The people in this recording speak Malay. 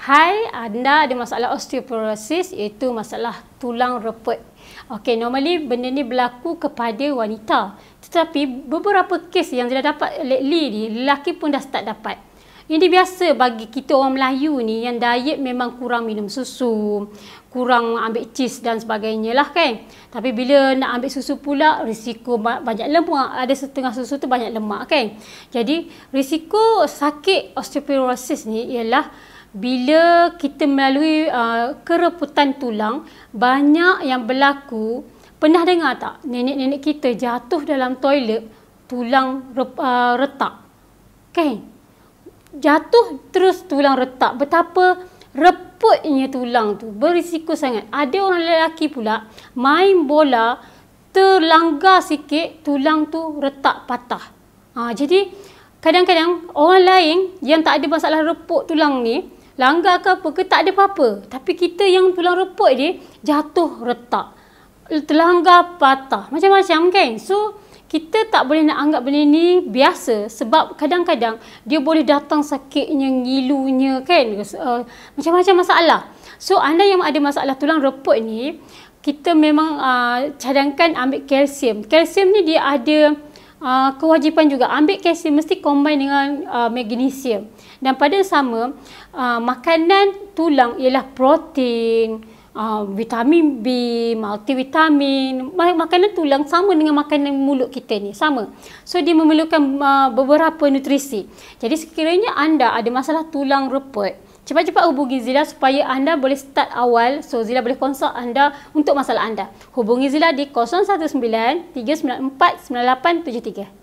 Hai, anda ada masalah osteoporosis iaitu masalah tulang reput. Okey, normally benda ni berlaku kepada wanita. Tetapi beberapa kes yang saya dapat lately ni, lelaki pun dah start dapat. Ini biasa bagi kita orang Melayu ni yang diet memang kurang minum susu, kurang ambil cheese dan sebagainya lah kan. Tapi bila nak ambil susu pula, risiko banyak lemak. Ada setengah susu tu banyak lemak kan. Jadi risiko sakit osteoporosis ni ialah bila kita melalui uh, kereputan tulang banyak yang berlaku pernah dengar tak nenek-nenek kita jatuh dalam toilet tulang uh, retak kan jatuh terus tulang retak betapa reputnya tulang tu berisiko sangat ada orang lelaki pula main bola terlanggar sikit tulang tu retak patah ha, jadi kadang-kadang orang lain yang tak ada masalah reput tulang ni langgar ke apa ke tak ada apa-apa tapi kita yang tulang reput dia jatuh retak terlanggar patah macam-macam kan so kita tak boleh nak anggap benda ni biasa sebab kadang-kadang dia boleh datang sakitnya, ngilunya kan uh, macam-macam uh, masalah so anda yang ada masalah tulang reput ni kita memang uh, cadangkan ambil kalsium kalsium ni dia ada uh, kewajipan juga ambil kalsium mesti combine dengan uh, magnesium dan pada sama uh, makanan tulang ialah protein Uh, vitamin B, multivitamin, mak- makanan tulang sama dengan makanan mulut kita ni, sama. So dia memerlukan uh, beberapa nutrisi. Jadi sekiranya anda ada masalah tulang reput, Cepat-cepat hubungi Zila supaya anda boleh start awal so Zila boleh konsult anda untuk masalah anda. Hubungi Zila di 019 394 9873.